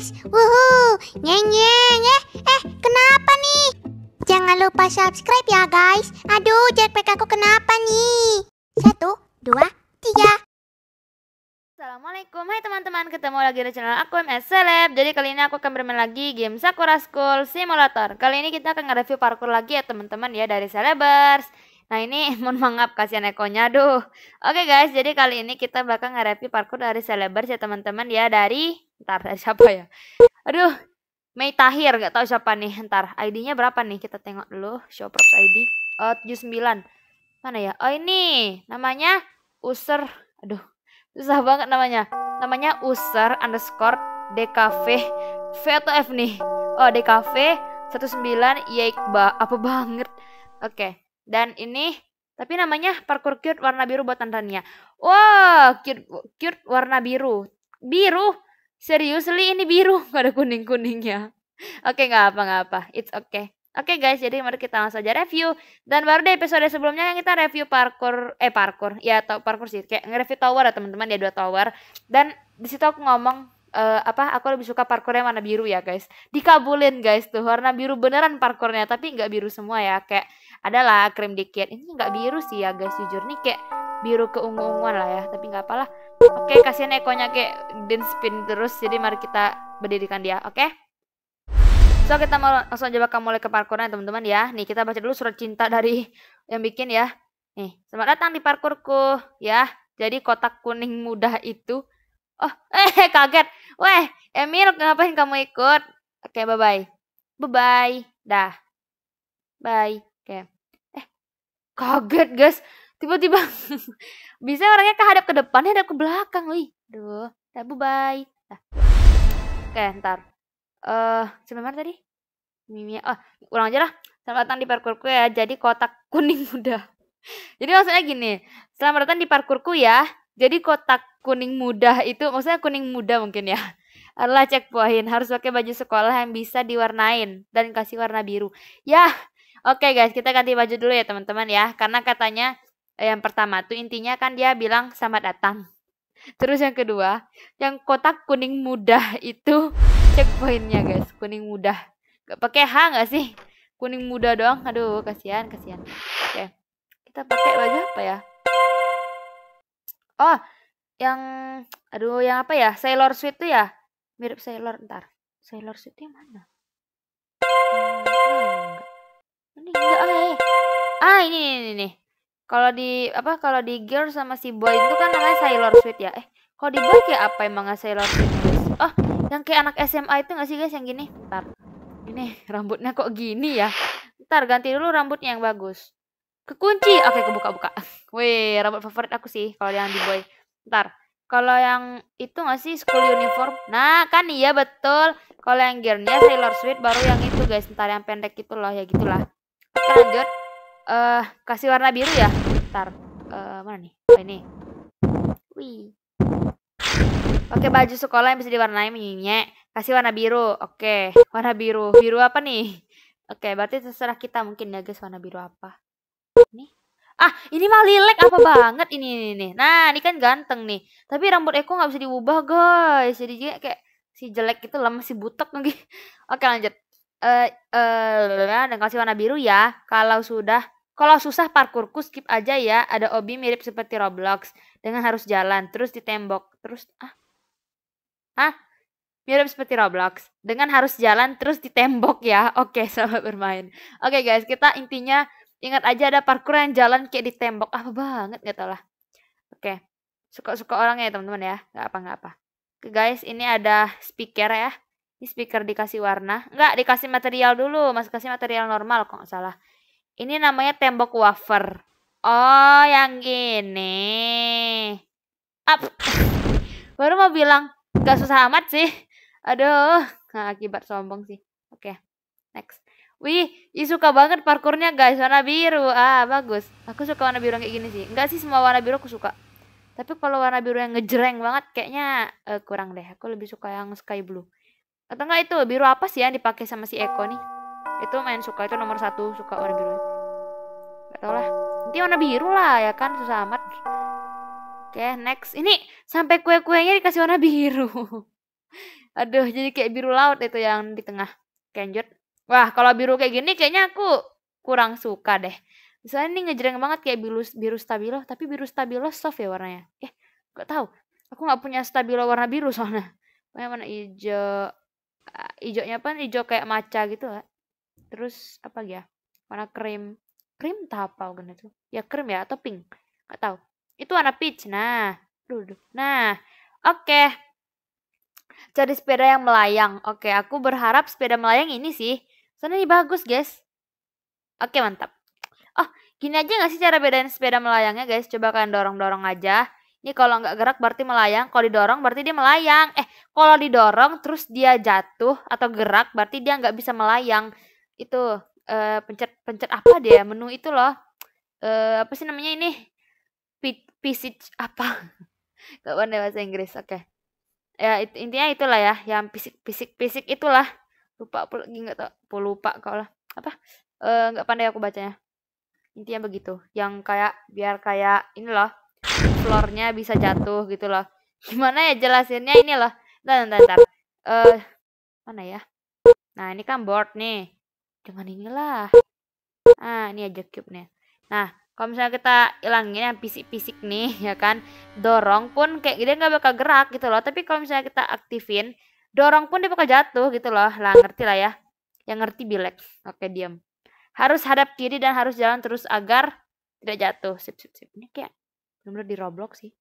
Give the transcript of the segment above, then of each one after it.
guys. Wuhu, nyeng nyeng eh. Eh, kenapa nih? Jangan lupa subscribe ya guys. Aduh, jackpack aku kenapa nih? Satu, dua, tiga. Assalamualaikum, hai teman-teman, ketemu lagi di channel aku MS Celeb Jadi kali ini aku akan bermain lagi game Sakura School Simulator Kali ini kita akan nge-review parkour lagi ya teman-teman ya dari Celebers Nah ini mohon maaf kasihan ekonya duh. Oke okay guys, jadi kali ini kita bakal nge-review parkour dari Celebers ya teman-teman ya dari ntar ada siapa ya aduh Mei Tahir nggak tahu siapa nih ntar ID-nya berapa nih kita tengok dulu show ID uh, 79 mana ya oh ini namanya user aduh susah banget namanya namanya user underscore DKV V atau F nih oh DKV 19 ba apa banget oke okay. dan ini tapi namanya parkour cute warna biru buat tantannya Wow, cute, cute warna biru. Biru Seriously ini biru, gak ada kuning-kuningnya. Oke, okay, nggak apa-apa. It's okay. Oke okay guys, jadi mari kita langsung aja review. Dan baru deh episode sebelumnya yang kita review parkour, eh parkour, ya to parkour sih, kayak nge-review tower ya teman-teman ya dua tower. Dan disitu aku ngomong uh, apa? Aku lebih suka parkour yang warna biru ya guys. Dikabulin guys tuh warna biru beneran parkournya, tapi nggak biru semua ya. Kayak adalah krim dikit. Ini nggak biru sih ya guys, jujur nih kayak biru keungu-unguan lah ya tapi nggak apalah oke okay, kasihan ekonya kayak din spin terus jadi mari kita berdirikan dia oke okay? so kita mau langsung coba kamu mulai ke parkurnya teman-teman ya nih kita baca dulu surat cinta dari yang bikin ya nih selamat datang di parkurku ya jadi kotak kuning mudah itu oh eh kaget weh Emil ngapain kamu ikut oke okay, bye bye bye bye dah bye oke okay. eh kaget guys tiba-tiba bisa orangnya kehadap ke depan ya ke belakang wih duh dah bye nah. oke ntar eh uh, mana tadi mimi oh ulang aja lah selamat datang di parkurku ya jadi kotak kuning muda jadi maksudnya gini selamat datang di parkurku ya jadi kotak kuning muda itu maksudnya kuning muda mungkin ya adalah cek poin harus pakai baju sekolah yang bisa diwarnain dan kasih warna biru ya oke okay guys kita ganti baju dulu ya teman-teman ya karena katanya Eh, yang pertama tuh intinya kan dia bilang sama datang. Terus yang kedua, yang kotak kuning muda itu checkpointnya guys, kuning muda Gak pakai H nggak sih? Kuning muda doang. Aduh, kasihan, kasihan. Oke. Kita pakai baju apa ya? Oh, yang aduh, yang apa ya? Sailor Suit tuh ya? Mirip Sailor ntar. Sailor Suit yang mana? Hmm, ini enggak ah, eh. ini ini ini. Kalau di apa kalau di Girl sama si Boy itu kan namanya Sailor Sweet ya. Eh, kalau di Boy kayak apa emangnya Sailor Sweet? Oh, yang kayak anak SMA itu gak sih guys yang gini? Bentar. Ini rambutnya kok gini ya? Ntar ganti dulu rambutnya yang bagus. Kekunci. Oke, kebuka-buka. Wih, rambut favorit aku sih kalau yang di Boy. Ntar. Kalau yang itu nggak sih school uniform? Nah, kan iya betul. Kalau yang girlnya Sailor Sweet baru yang itu guys. Ntar yang pendek itu loh ya gitulah. Oke, lanjut uh, kasih warna biru ya ntar uh, mana nih oh, ini wih Oke, baju sekolah yang bisa diwarnai minyak, Kasih warna biru. Oke, warna biru. Biru apa nih? Oke, berarti terserah kita mungkin ya guys warna biru apa. Ini. Ah, ini mah lilek apa banget ini, ini, Nah, ini kan ganteng nih. Tapi rambut Eko nggak bisa diubah, guys. Jadi kayak si jelek itu lama si butek lagi. Oke, lanjut. Eh, uh, eh, uh, dan kasih warna biru ya. Kalau sudah kalau susah parkurku skip aja ya. Ada obi mirip seperti Roblox dengan harus jalan terus di tembok terus ah ah mirip seperti Roblox dengan harus jalan terus di tembok ya. Oke, okay, selamat bermain. Oke okay, guys, kita intinya ingat aja ada parkur yang jalan kayak di tembok apa ah, banget gak tau lah. Oke. Okay. Suka-suka orang ya teman-teman ya. Gak apa nggak apa. Oke guys, ini ada speaker ya. Ini speaker dikasih warna. Enggak, dikasih material dulu. Masih kasih material normal kok salah. Ini namanya tembok wafer. Oh, yang gini. Up. Baru mau bilang, gak susah amat sih. Aduh, nah, akibat sombong sih. Oke, okay, next. Wih, ih suka banget parkurnya guys, warna biru. Ah, bagus. Aku suka warna biru kayak gini sih. Enggak sih semua warna biru aku suka. Tapi kalau warna biru yang ngejreng banget kayaknya uh, kurang deh. Aku lebih suka yang sky blue. Atau enggak itu biru apa sih yang dipakai sama si Eko nih? itu main suka itu nomor satu suka warna biru gak tau lah nanti warna biru lah ya kan susah amat oke okay, next ini sampai kue kuenya dikasih warna biru aduh jadi kayak biru laut itu yang di tengah kenjut wah kalau biru kayak gini kayaknya aku kurang suka deh misalnya ini ngejreng banget kayak biru biru stabilo tapi biru stabilo soft ya warnanya eh gak tahu aku nggak punya stabilo warna biru soalnya warna warna hijau ah, hijaunya apa hijau kayak maca gitu lah terus apa ya warna krim krim apa kan itu ya krim ya atau pink nggak tahu itu warna peach nah duduk nah oke okay. cari sepeda yang melayang oke okay, aku berharap sepeda melayang ini sih soalnya ini bagus guys oke okay, mantap oh gini aja nggak sih cara bedain sepeda melayangnya guys coba kalian dorong dorong aja ini kalau nggak gerak berarti melayang, kalau didorong berarti dia melayang. Eh, kalau didorong terus dia jatuh atau gerak berarti dia nggak bisa melayang itu uh, pencet pencet apa dia menu itu loh uh, apa sih namanya ini pisik apa gak pandai bahasa Inggris oke okay. ya it, intinya itulah ya yang pisik-pisik-pisik itulah lupa pulang nggak tau lupa kau lah apa eh, nggak uh, pandai aku bacanya intinya begitu yang kayak biar kayak ini loh floornya bisa jatuh gitu loh gimana ya jelasinnya ini loh dan ntar, ntar, mana ya nah ini kan board nih dengan inilah. Ah, ini aja cube nih Nah, kalau misalnya kita ilangin yang fisik-fisik nih, ya kan, dorong pun kayak gini nggak bakal gerak gitu loh. Tapi kalau misalnya kita aktifin, dorong pun dia bakal jatuh gitu loh. Lah, ngerti lah ya. Yang ngerti bilek. Oke, diam. Harus hadap kiri dan harus jalan terus agar tidak jatuh. Sip, sip, sip. Ini kayak bener-bener di Roblox sih.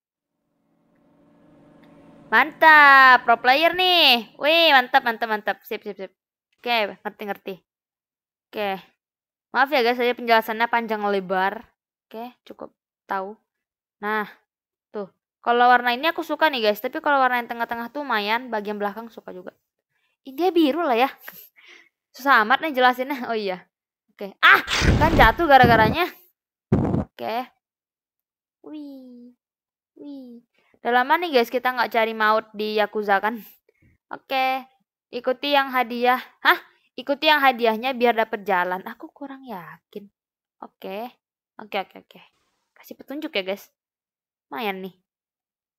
Mantap, pro player nih. Wih, mantap, mantap, mantap. Sip, sip, sip. Oke, ngerti, ngerti. Oke. Maaf ya guys, saya penjelasannya panjang lebar. Oke, cukup tahu. Nah, tuh. Kalau warna ini aku suka nih guys, tapi kalau warna yang tengah-tengah tuh lumayan, bagian belakang suka juga. Ini dia biru lah ya. Susah amat nih jelasinnya. Oh iya. Oke. Ah, kan jatuh gara-garanya. Oke. Wih. Wih. Udah lama nih guys kita nggak cari maut di Yakuza kan. Oke. Ikuti yang hadiah. Hah? Ikuti yang hadiahnya biar dapat jalan. Aku kurang yakin. Oke. Oke, oke, oke. Kasih petunjuk ya, guys. Lumayan nih.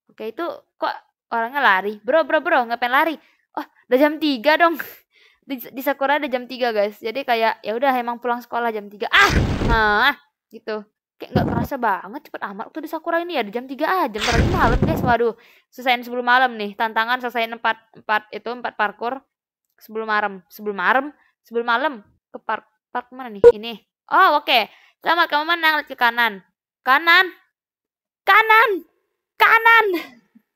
Oke, itu kok orangnya lari? Bro, bro, bro, ngapain lari? Oh, udah jam 3 dong. Di, di Sakura ada jam 3, guys. Jadi kayak ya udah emang pulang sekolah jam 3. Ah, ah gitu kayak nggak kerasa banget cepet amat waktu di Sakura ini ya di jam 3 aja jam terlalu malam guys waduh selesaiin sebelum malam nih tantangan selesaiin empat empat itu empat parkour sebelum malam sebelum malam sebelum malam ke park park mana nih ini oh oke okay. selamat kamu menang ke kanan kanan kanan kanan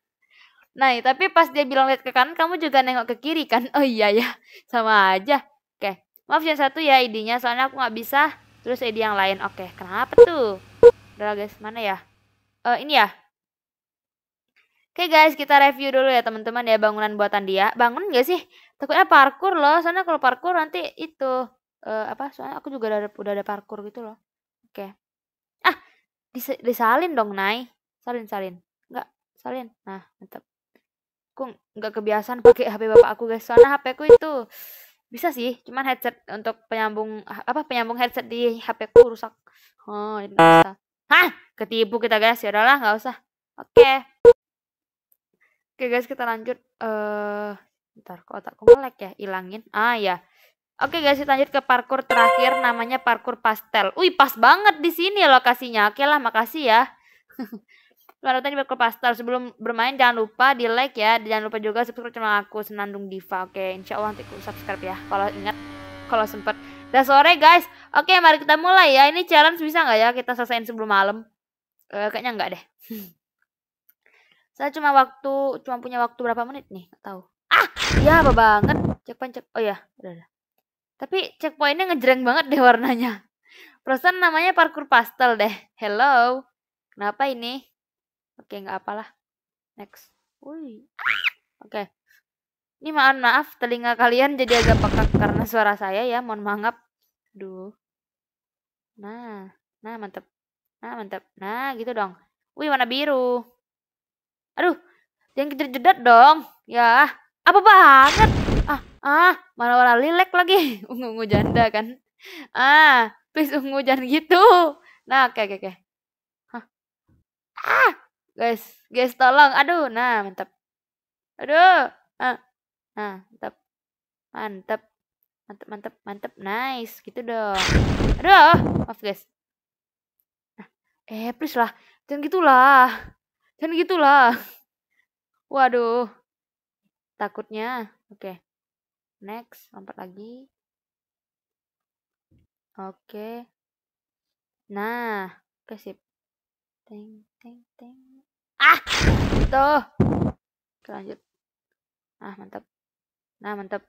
nah tapi pas dia bilang lihat ke kanan kamu juga nengok ke kiri kan oh iya ya sama aja oke okay. maaf yang satu ya idenya soalnya aku nggak bisa terus id yang lain oke okay. kenapa tuh udah guys mana ya uh, ini ya Oke okay guys, kita review dulu ya teman-teman ya bangunan buatan dia. Bangun gak sih? takutnya parkur loh soalnya kalau parkur nanti itu uh, apa soalnya aku juga udah ada, udah ada parkur gitu loh oke okay. ah dis disalin dong naik, salin salin enggak salin nah mantap aku enggak kebiasaan pakai HP bapak aku guys soalnya HP aku itu bisa sih cuman headset untuk penyambung apa penyambung headset di HP ku rusak oh ini bisa hah ketipu kita guys ya udahlah nggak usah oke okay. oke okay, guys kita lanjut eh uh, Ntar kok otakku melek ya, ilangin. Ah ya. Oke guys, kita lanjut ke parkur terakhir namanya parkur pastel. Wih, pas banget di sini lokasinya. Oke lah, makasih ya. Selamat di parkur pastel. Sebelum bermain jangan lupa di like ya. Jangan lupa juga subscribe channel aku Senandung Diva. Oke, insya Allah nanti aku subscribe ya. Kalau ingat, kalau sempet. dan sore guys. Oke, mari kita mulai ya. Ini challenge bisa nggak ya kita selesaiin sebelum malam? Eh, kayaknya nggak deh. Saya cuma waktu, cuma punya waktu berapa menit nih? tahu ya apa banget checkpoint cek oh ya udah, udah. tapi checkpointnya ngejreng banget deh warnanya perasaan namanya parkur pastel deh hello kenapa ini oke nggak apalah next Wui. oke ini maaf maaf telinga kalian jadi agak pekak karena suara saya ya mohon maaf duh nah nah mantap nah mantap nah gitu dong wih mana biru aduh jangan kejedot dong ya apa banget ah ah mana malah lilek lagi ungu ungu janda kan ah please ungu jangan gitu nah oke okay, oke okay, oke okay. Hah. ah guys guys tolong aduh nah mantap aduh ah nah mantap mantap mantap mantap mantap nice gitu dong aduh maaf guys nah, eh please lah jangan gitulah jangan gitulah waduh Takutnya. Oke. Okay. Next, lompat lagi. Oke. Okay. Nah, oke sip. Teng teng teng. Ah, tuh. Lanjut. Ah, mantap. Nah, mantap.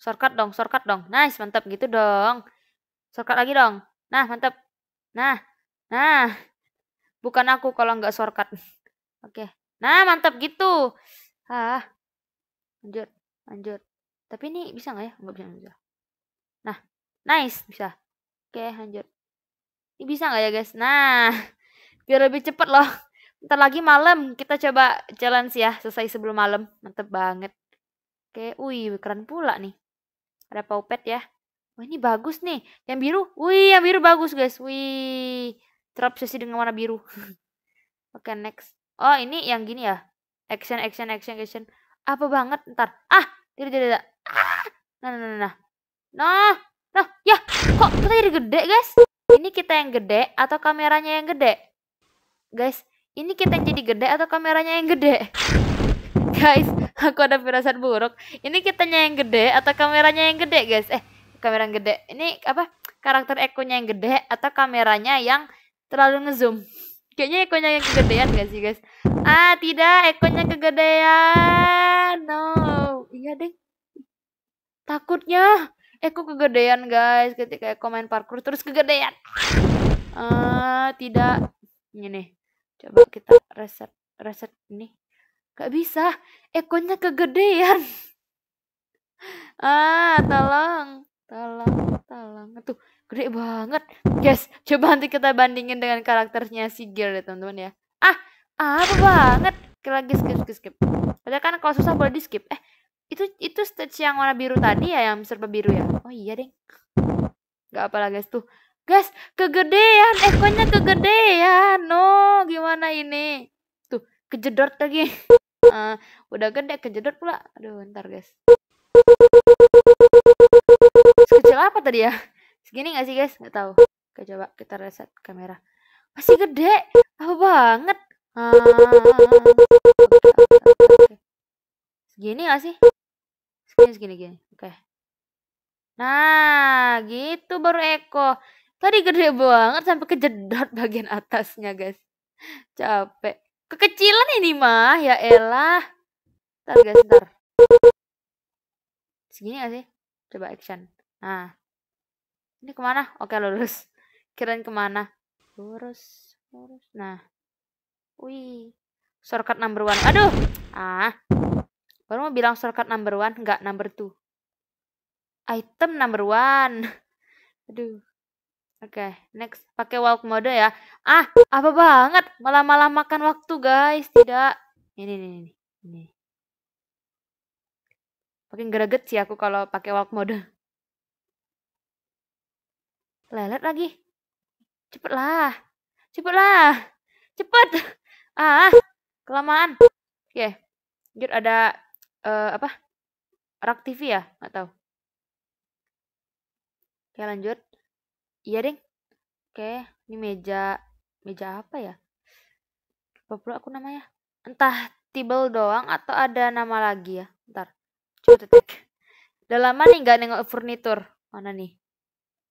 Shortcut dong, shortcut dong. Nice, mantap gitu dong. Shortcut lagi dong. Nah, mantap. Nah, nah. Bukan aku kalau nggak shortcut. Oke. Okay. Nah, mantap gitu. Ah lanjut lanjut tapi ini bisa nggak ya nggak bisa bisa nah nice bisa oke lanjut ini bisa nggak ya guys nah biar lebih cepet loh ntar lagi malam kita coba challenge ya selesai sebelum malam mantep banget oke wih keren pula nih ada paupet ya wah ini bagus nih yang biru wih yang biru bagus guys wih sesi dengan warna biru oke next oh ini yang gini ya action action action action apa banget ntar ah tidak tidak, tidak. Ah, nah nah nah nah nah nah ya kok kita jadi gede guys ini kita yang gede atau kameranya yang gede guys ini kita yang jadi gede atau kameranya yang gede guys aku ada firasat buruk ini kitanya yang gede atau kameranya yang gede guys eh kamera yang gede ini apa karakter ekonya yang gede atau kameranya yang terlalu ngezoom Kayaknya ekornya yang kegedean gak sih guys? Ah tidak, ekornya kegedean. No, iya deh. Takutnya Eko eh, kegedean guys ketika Eko main parkour terus kegedean. Ah tidak. Ini nih. Coba kita reset reset ini. Gak bisa. Ekonya kegedean. Ah tolong, tolong, tolong. Tuh Gede banget. Guys, coba nanti kita bandingin dengan karakternya si Gil ya teman-teman ya. Ah, apa banget? Kita lagi skip, skip, skip. Padahal kan kalau susah boleh di skip. Eh, itu itu stage yang warna biru tadi ya yang serba biru ya oh iya deng nggak lah guys tuh guys kegedean ekornya eh, kegedean no gimana ini tuh kejedot lagi uh, udah gede kejedot pula aduh ntar guys sekecil apa tadi ya segini gak sih guys Gak tau oke coba kita reset kamera masih gede apa banget ah, segini gak sih segini segini gini oke nah gitu baru Eko tadi gede banget sampai kejedot bagian atasnya guys capek kekecilan ini mah ya elah ntar guys ntar segini gak sih coba action nah ini kemana oke lurus kirain kemana lurus lurus nah wih shortcut number one aduh ah baru mau bilang shortcut number one nggak number two item number one aduh oke okay, next pakai walk mode ya ah apa banget malah-malah makan waktu guys tidak ini ini ini, ini. Pakai greget sih aku kalau pakai walk mode. Lelet lagi. Cepetlah. Cepetlah. Cepet. Ah, kelamaan. Oke. Okay. ada uh, apa? Rak TV ya? Nggak tahu. Oke, okay, lanjut. Iya, Ding. Oke, okay. ini meja meja apa ya? Apa pula aku namanya? Entah tibel doang atau ada nama lagi ya? Ntar. Coba tetek. Udah lama nih nggak nengok furnitur. Mana nih?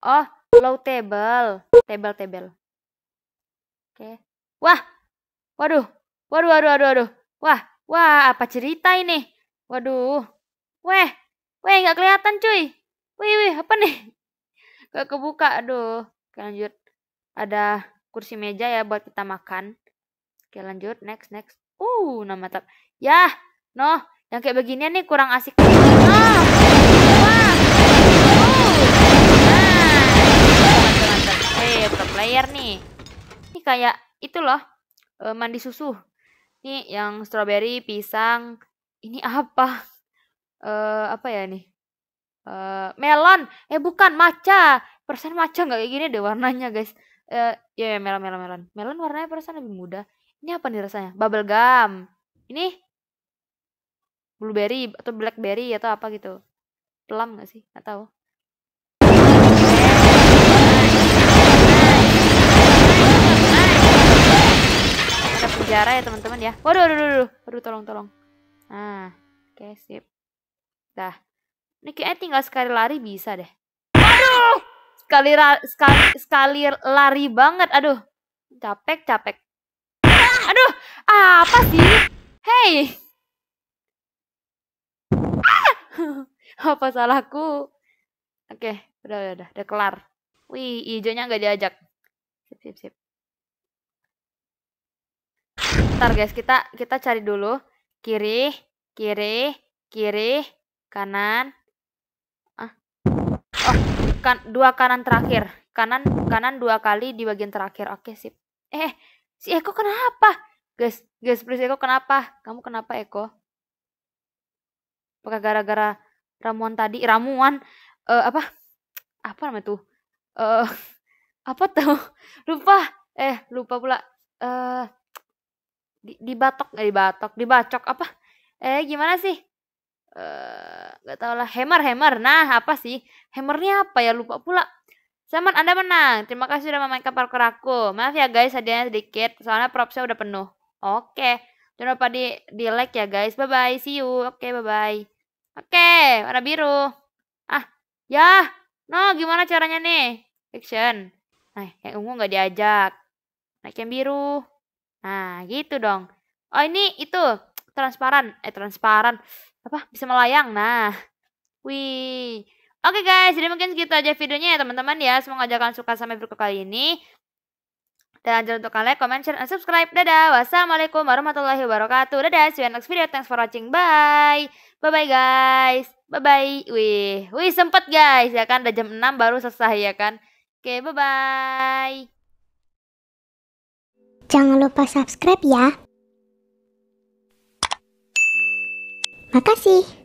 Oh, low table. Table, table. Oke. Okay. Wah. Waduh. Waduh, waduh, waduh, waduh. Wah, wah, apa cerita ini? Waduh. Weh, weh, nggak kelihatan cuy. Wih, wih, apa nih? Gak kebuka, aduh. Oke, lanjut. Ada kursi meja ya buat kita makan. Oke, lanjut. Next, next. Uh, nama tab. Yah, noh. Yang kayak beginian nih kurang asik. Ah! kayak itu loh uh, mandi susu. ini yang strawberry, pisang. Ini apa? uh, apa ya nih? Eh, uh, melon. Eh bukan maca. Persen maca nggak kayak gini deh warnanya guys. uh, ya, ya melon melon melon. Melon warnanya persen lebih muda. Ini apa nih rasanya? Bubble gum. Ini blueberry atau blackberry atau apa gitu. Pelam nggak sih? Nggak tahu. darah ya teman-teman ya. Waduh, waduh, waduh, waduh, tolong, tolong. Nah, oke okay, sip. Dah. Ini kayaknya tinggal sekali lari bisa deh. Aduh! Sekali, sekali, sekali lari banget. Aduh. Capek, capek. Ah! Aduh, apa sih? Hey! Ah! apa salahku? Oke, okay, udah, udah, udah, udah kelar. Wih, hijaunya nggak diajak. Sip, sip, sip. Ntar guys, kita kita cari dulu kiri, kiri, kiri, kanan. Ah. Oh, kan dua kanan terakhir. Kanan kanan dua kali di bagian terakhir. Oke, sip. Eh, si Eko kenapa? Guys, guys, please Eko kenapa? Kamu kenapa Eko? Apakah gara-gara ramuan tadi? Ramuan uh, apa? Apa namanya tuh? Eh, uh, apa tuh? Lupa. Eh, lupa pula. Eh, uh, di dibatok eh, di bacok apa eh gimana sih eh, nggak uh, tau lah hammer hammer nah apa sih hammernya apa ya lupa pula Saman Anda menang terima kasih sudah memainkan parkour aku maaf ya guys hadiahnya sedikit soalnya propsnya udah penuh oke okay. jangan lupa di di like ya guys bye bye see you oke okay, bye bye oke okay, warna biru ah ya no gimana caranya nih action nah eh, kayak ungu nggak diajak naik yang biru Nah, gitu dong. Oh, ini itu transparan. Eh, transparan. Apa? Bisa melayang. Nah. Wih. Oke okay guys, jadi mungkin segitu aja videonya ya teman-teman ya. Semoga aja kalian suka sama video kali ini. Dan jangan lupa like, comment, share, dan subscribe. Dadah. Wassalamualaikum warahmatullahi wabarakatuh. Dadah. See you next video. Thanks for watching. Bye. Bye-bye guys. Bye-bye. Wih. Wih, sempet guys. Ya kan, udah jam 6 baru selesai ya kan. Oke, okay, bye-bye. Jangan lupa subscribe ya. Makasih.